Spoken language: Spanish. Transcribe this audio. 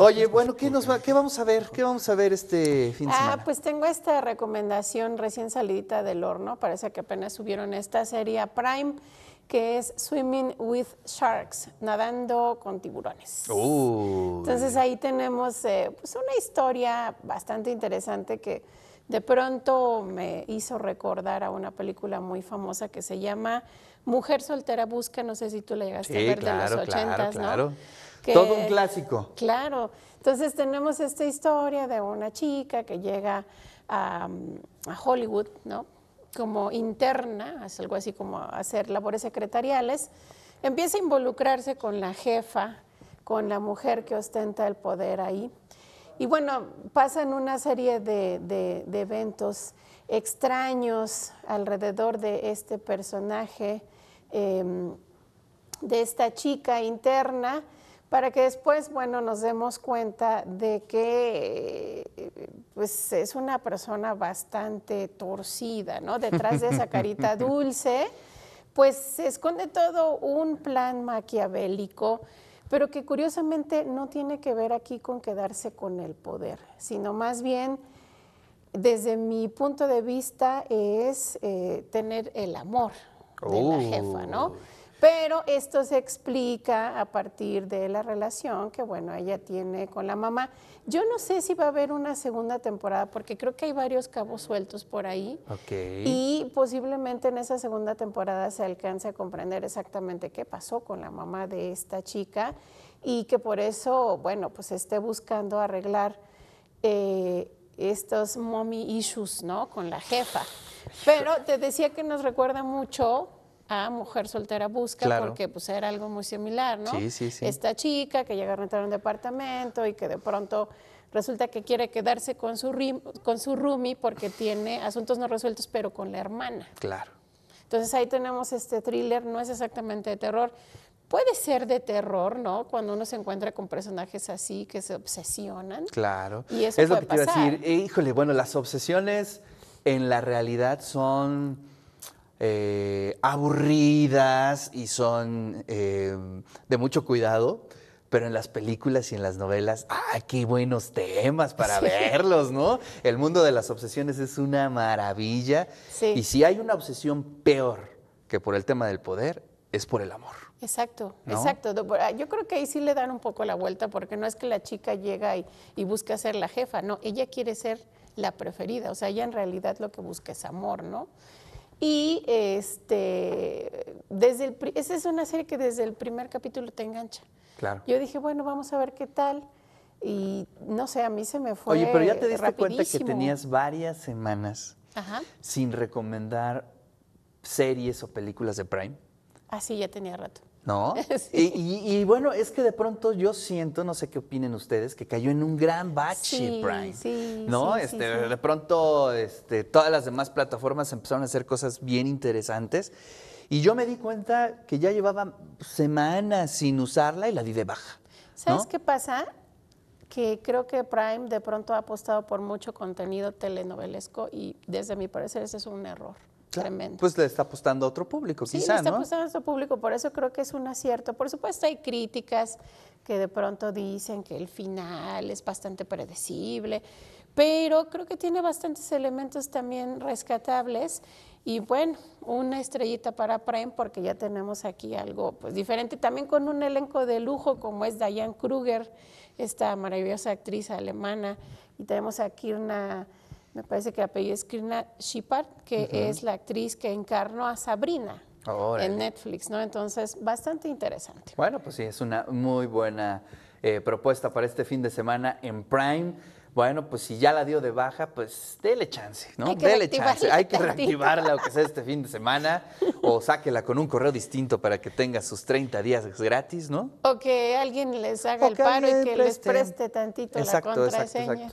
Oye, pues, bueno, ¿qué nos va, qué vamos a ver? ¿Qué vamos a ver este fin de ah, semana? Ah, pues tengo esta recomendación recién salidita del horno. Parece que apenas subieron esta serie Prime que es Swimming with Sharks, nadando con tiburones. Entonces ahí tenemos eh, pues, una historia bastante interesante que de pronto me hizo recordar a una película muy famosa que se llama Mujer soltera busca, no sé si tú la llegaste a ver de los ochentas, claro, ¿no? Claro. Todo un clásico. Claro. Entonces tenemos esta historia de una chica que llega a, Hollywood, ¿no? Como interna, es algo así como hacer labores secretariales, empieza a involucrarse con la jefa, con la mujer que ostenta el poder ahí. Y bueno, pasan una serie de, eventos extraños alrededor de este personaje, em, de esta chica interna, para que después, bueno, nos demos cuenta de que pues, es una persona bastante torcida, ¿no? Detrás de esa carita dulce, pues se esconde todo un plan maquiavélico pero que curiosamente no tiene que ver aquí con quedarse con el poder, sino más bien desde mi punto de vista es eh, tener el amor de la oh. jefa, ¿no? Pero esto se explica a partir de la relación que, bueno, ella tiene con la mamá. Yo no sé si va a haber una segunda temporada, porque creo que hay varios cabos sueltos por ahí. Y posiblemente en esa segunda temporada se alcance a comprender exactamente qué pasó con la mamá de esta chica y que por eso, bueno, pues esté buscando arreglar eh, estos mommy issues, ¿no? Con la jefa. Pero te decía que nos recuerda mucho a Mujer Soltera Busca, porque pues era algo muy similar, ¿no? Sí, sí, sí. Esta chica que llega a rentar un departamento y que de pronto resulta que quiere quedarse con su, con su roomie porque tiene asuntos no resueltos, pero con la hermana. Claro. Entonces ahí tenemos este thriller, no es exactamente de terror, puede ser de terror, ¿no? Cuando uno se encuentra con personajes así que se obsesionan. Claro. Y es lo que te decir. Eh, híjole, bueno, las obsesiones en la realidad son eh, aburridas y son em, de mucho cuidado, pero en las películas y en las novelas, ¡ay, qué buenos temas para verlos, ¿no? El mundo de las obsesiones es una maravilla. Y si hay una obsesión peor que por el tema del poder, es por el amor. Exacto, exacto. Ah, yo creo que ahí sí le dan un poco la vuelta, porque no es que la chica llega y, y busca ser la jefa, no, ella quiere ser la preferida, o sea, ella en realidad lo que busca es amor, ¿no? Y este, desde el, esa es una serie que desde el primer capítulo te engancha. Claro. Yo dije, bueno, vamos a ver qué tal. Y no sé, a mí se me fue. Oye, pero ya te diste cuenta que tenías varias semanas sin recomendar series o películas de Prime. Ah, sí, ya tenía rato. ¿No? Y, y, bueno, es que de pronto yo siento, no sé qué opinen ustedes, que cayó en un gran bache, Prime. ¿No? este, De pronto este, todas las demás plataformas empezaron a hacer cosas bien interesantes. Y yo me di cuenta que ya llevaba semanas sin usarla y la di de baja. ¿Sabes qué pasa? que creo que Prime de pronto ha apostado por mucho contenido telenovelesco y desde mi parecer ese es un error. Pues le está apostando a otro público, sí, le está apostando a otro público, por eso creo que es un acierto. Por supuesto hay críticas que de pronto dicen que el final es bastante predecible, pero creo que tiene bastantes elementos también rescatables y bueno, una estrellita para Prem, porque ya tenemos aquí algo pues diferente, también con un elenco de lujo como es Diane Kruger, esta maravillosa actriz alemana, y tenemos aquí una me parece que el apellido es Krina que es la actriz que encarnó a Sabrina. en Netflix, ¿no? Entonces, bastante interesante. Bueno, pues sí, es una muy buena eh, propuesta para este fin de semana en Prime. Bueno, pues si ya la dio de baja, pues dele chance, ¿no? Dele chance. Hay que reactivarla, o que sea este fin de semana, o sáquela con un correo distinto para que tenga sus 30 días gratis, ¿no? O que alguien les haga el paro y que les preste tantito la contraseña.